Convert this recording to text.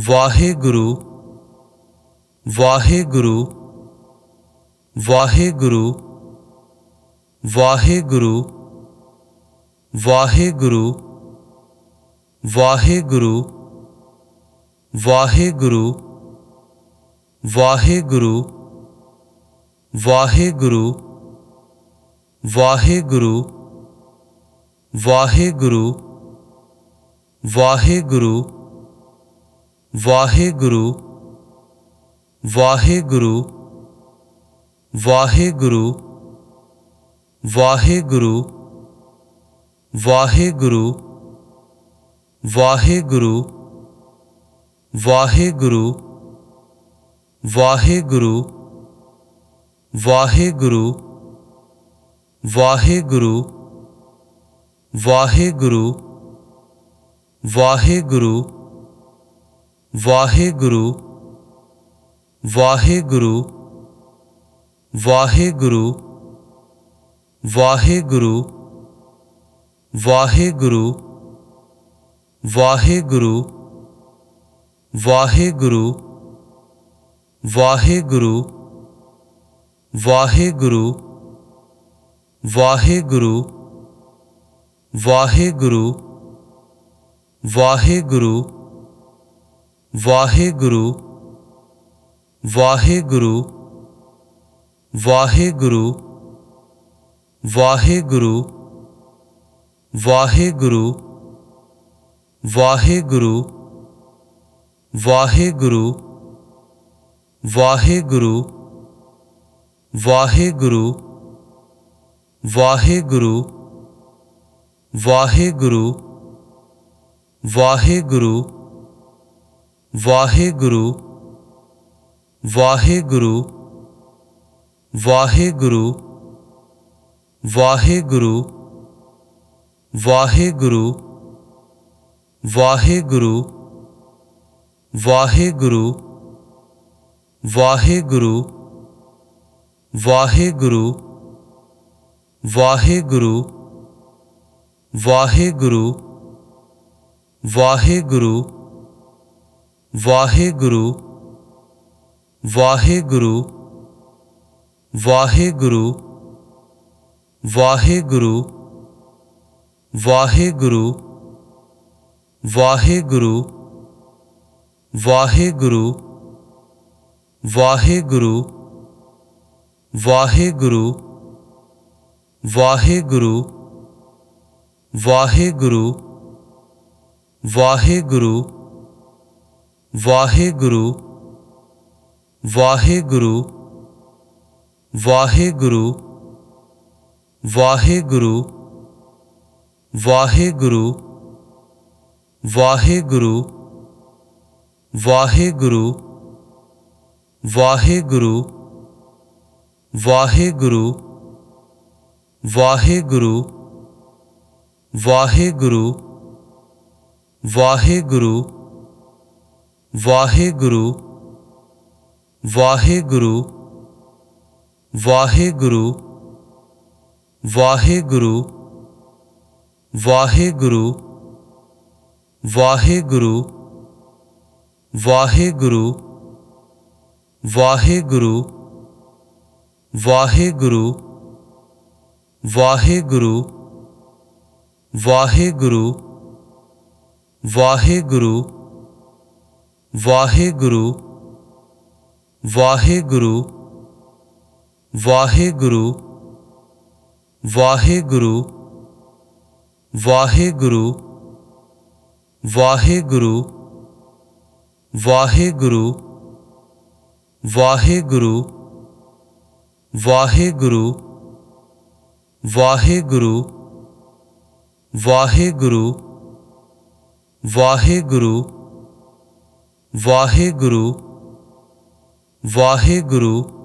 वाहे गुरु वाहे गुरु वाहे गुरु वाहे गुरु वाहे गुरु वाहे गुरु वाहे गुरु वाहे गुरु वाहे गुरु वाहे गुरु वाहे गुरु वाहे गुरु वाहे गुरु वाहे गुरु वाहे गुरु वाहे गुरु वाहे गुरु वाहे गुरु वाहे गुरु वाहे गुरु वाहे गुरु वाहे गुरु वाहे गुरु वाहे गुरु वाहे गुरु वाहे गुरु वाहे गुरु वाहे गुरु वाहे गुरु वाहे गुरु वाहे गुरु वाहे गुरु वाहे गुरु वाहे गुरु वाहे गुरु वाहे गुरु वाहे गुरु वाहे गुरु वाहे गुरु वाहे गुरु वाहे गुरु वाहे गुरु वाहे गुरु वाहे गुरु वाहे गुरु वाहे गुरु वाहे गुरु वाहे गुरु वाहे गुरु वाहे गुरु वाहे गुरु वाहे गुरु वाहे गुरु वाहे गुरु वाहे गुरु वाहे गुरु वाहे गुरु वाहे गुरु वाहे गुरु वाहे गुरु वाहे गुरु वाहे गुरु वाहे गुरु वाहे गुरु वाहे गुरु वाहे गुरु वाहे गुरु वाहे गुरु वाहे गुरु वाहे गुरु वाहे गुरु वाहे गुरु वाहे गुरु वाहे गुरु वाहे गुरु वाहे गुरु वाहे गुरु वाहे गुरु वाहे गुरु वाहे गुरु वाहे गुरु वाहे गुरु वाहे गुरु वाहे गुरु वाहे गुरु वाहे गुरु वाहे गुरु वाहे गुरु वाहे गुरु वाहे गुरु वाहे गुरु वाहे गुरु वाहे गुरु वाहे गुरु वाहे गुरु वाहे गुरु वाहे गुरु वाहे गुरु वाहे गुरु वाहे गुरु वाहे गुरु वाहे गुरु वाहे गुरु वाहे गुरु वाहे गुरु वाहे गुरु वाहे गुरु वाहे गुरु ਵਾਹਿਗੁਰੂ ਵਾਹਿਗੁਰੂ